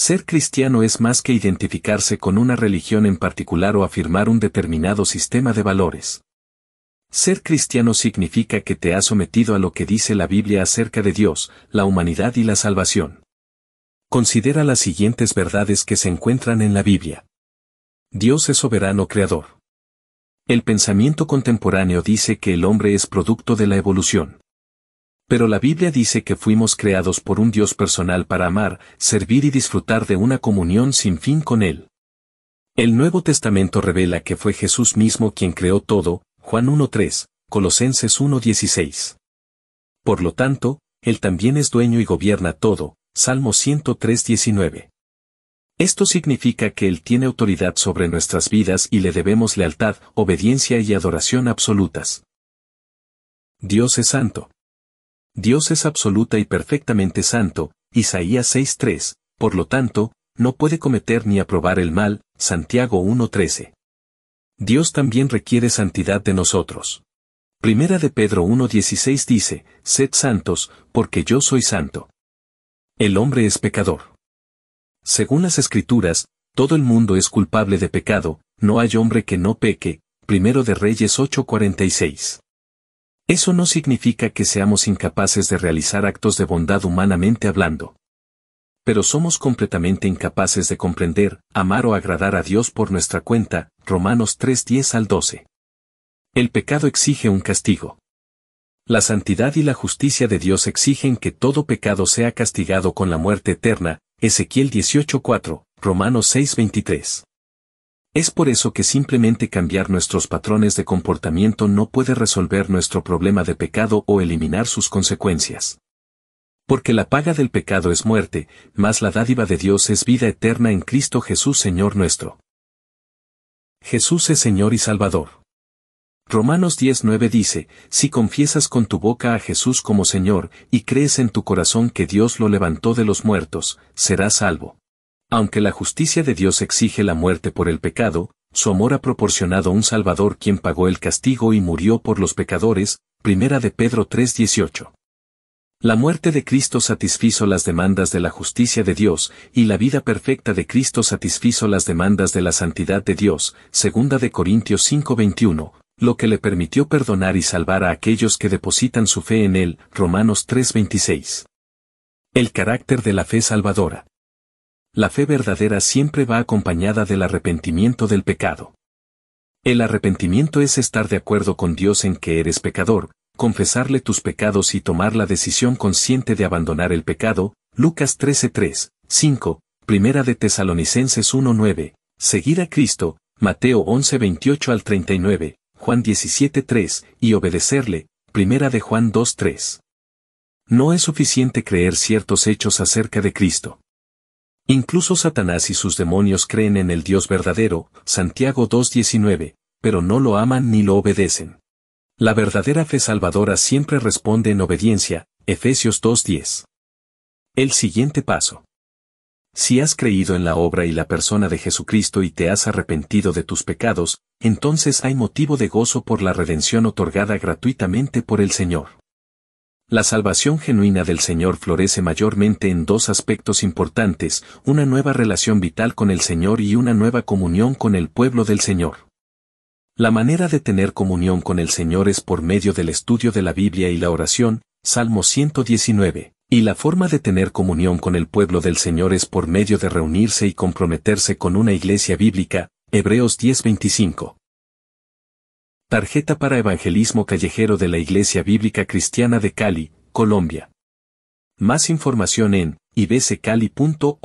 Ser cristiano es más que identificarse con una religión en particular o afirmar un determinado sistema de valores. Ser cristiano significa que te has sometido a lo que dice la Biblia acerca de Dios, la humanidad y la salvación. Considera las siguientes verdades que se encuentran en la Biblia. Dios es soberano creador. El pensamiento contemporáneo dice que el hombre es producto de la evolución. Pero la Biblia dice que fuimos creados por un Dios personal para amar, servir y disfrutar de una comunión sin fin con Él. El Nuevo Testamento revela que fue Jesús mismo quien creó todo, Juan 1.3, Colosenses 1.16. Por lo tanto, Él también es dueño y gobierna todo, Salmo 103.19. Esto significa que Él tiene autoridad sobre nuestras vidas y le debemos lealtad, obediencia y adoración absolutas. Dios es santo. Dios es absoluta y perfectamente santo, Isaías 6.3, por lo tanto, no puede cometer ni aprobar el mal, Santiago 1.13. Dios también requiere santidad de nosotros. Primera de Pedro 1.16 dice, Sed santos, porque yo soy santo. El hombre es pecador. Según las Escrituras, todo el mundo es culpable de pecado, no hay hombre que no peque, primero de Reyes 8.46. Eso no significa que seamos incapaces de realizar actos de bondad humanamente hablando. Pero somos completamente incapaces de comprender, amar o agradar a Dios por nuestra cuenta, Romanos 3:10 al 12. El pecado exige un castigo. La santidad y la justicia de Dios exigen que todo pecado sea castigado con la muerte eterna, Ezequiel 18:4, Romanos 6:23. Es por eso que simplemente cambiar nuestros patrones de comportamiento no puede resolver nuestro problema de pecado o eliminar sus consecuencias. Porque la paga del pecado es muerte, mas la dádiva de Dios es vida eterna en Cristo Jesús Señor nuestro. Jesús es Señor y Salvador. Romanos 10.9 dice, Si confiesas con tu boca a Jesús como Señor, y crees en tu corazón que Dios lo levantó de los muertos, serás salvo. Aunque la justicia de Dios exige la muerte por el pecado, su amor ha proporcionado un Salvador quien pagó el castigo y murió por los pecadores, primera de Pedro 3:18. La muerte de Cristo satisfizo las demandas de la justicia de Dios, y la vida perfecta de Cristo satisfizo las demandas de la santidad de Dios, segunda de Corintios 5:21, lo que le permitió perdonar y salvar a aquellos que depositan su fe en él, Romanos 3:26. El carácter de la fe salvadora. La fe verdadera siempre va acompañada del arrepentimiento del pecado. El arrepentimiento es estar de acuerdo con Dios en que eres pecador, confesarle tus pecados y tomar la decisión consciente de abandonar el pecado, Lucas 13:3, 5, Primera de Tesalonicenses 1:9, seguir a Cristo, Mateo 11:28 al 39, Juan 17:3 y obedecerle, Primera de Juan 2:3. No es suficiente creer ciertos hechos acerca de Cristo. Incluso Satanás y sus demonios creen en el Dios verdadero, Santiago 2.19, pero no lo aman ni lo obedecen. La verdadera fe salvadora siempre responde en obediencia, Efesios 2.10. El siguiente paso. Si has creído en la obra y la persona de Jesucristo y te has arrepentido de tus pecados, entonces hay motivo de gozo por la redención otorgada gratuitamente por el Señor. La salvación genuina del Señor florece mayormente en dos aspectos importantes, una nueva relación vital con el Señor y una nueva comunión con el pueblo del Señor. La manera de tener comunión con el Señor es por medio del estudio de la Biblia y la oración, Salmo 119, y la forma de tener comunión con el pueblo del Señor es por medio de reunirse y comprometerse con una iglesia bíblica, Hebreos 10:25. Tarjeta para Evangelismo Callejero de la Iglesia Bíblica Cristiana de Cali, Colombia. Más información en ibccali.org.